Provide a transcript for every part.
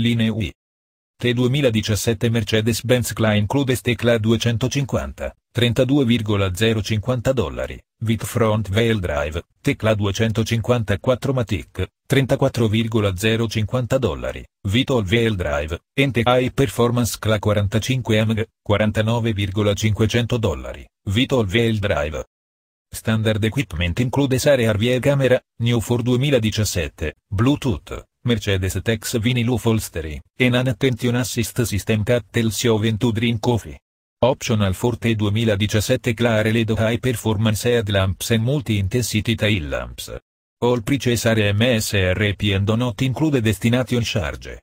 Linee UI. T2017 Mercedes-Benz Klein include Stecla 250, 32,050 dollari, with front wheel drive, Tecla 254 Matic, 34,050 dollari, with all wheel drive, Ente High Performance CLA 45 AMG, 49,500 dollari, with all wheel drive. Standard equipment include Sare Arvie Camera, New for 2017, Bluetooth. Mercedes Tex Vinyl Upholstery, and an attention assist system that tells you when drink coffee. Optional Forte 2017 Clare LED High Performance Headlamps and Multi-Intensity Tail Lamps. All Prices are MSRP and do not include destination charge.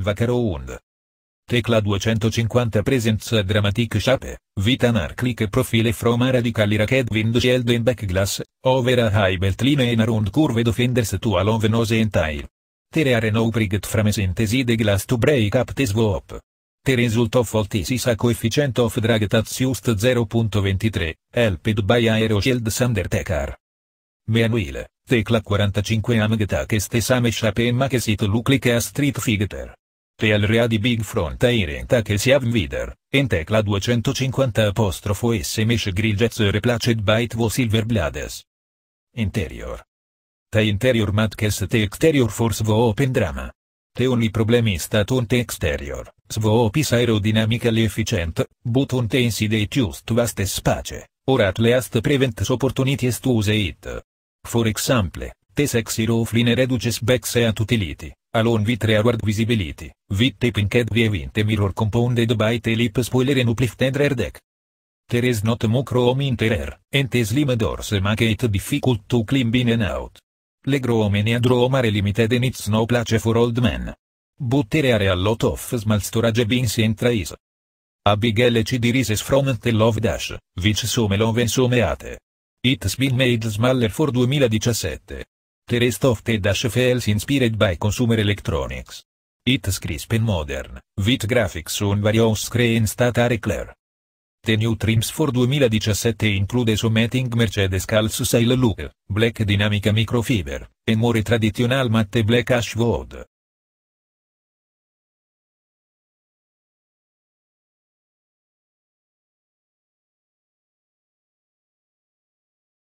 Vacaro und. Tecla 250 Presence Dramatic Shape, Vita Narclic Profile From a Radical Racket Wind Shield and Back Glass, Over a High Belt Line and Around Curved Fenders to a Love Nose and Tire. Tere are no priget frame sintesi de glass to break up the swap. The result of voltis a coefficient of drag that's used 0.23, helped by aeroshield sandertekar. Meanwhile, tecla 45 amgeta che stesame shape shapemma che sit luclica a street figter. Te al rea di big front airenta che si avvider, en tecla 250 apostrofo s mesh grigez replaced by two silver blades. Interior. Te interior matters te exterior force vo open drama. Te only problem is that on exterior, SVOP is aerodynamically efficient, but un te inside just vaste space, or at least prevent opportunities to use it. For example, te sexy roof line reduces back seat utility, alone with rearward visibility, with the pinked rear the mirror compounded by te lip spoiler and uplifted rear deck. There is not much room in and te slim doors make it difficult to climb in and out. Legro Omenia Dromare Limited in it's no place for old men. Buttere are a lot of small storage bins and trays. A big LCD rises from the love dash, which some love and some ate. It's been made smaller for 2017. The rest of the dash fails inspired by consumer electronics. It's crisp and modern, with graphics on various screens that are clear. The new trims for 2017 include Someting Mercedes Calz Sail Look, Black Dynamica Microfiber, e More Traditional Matte Black Ash Wood.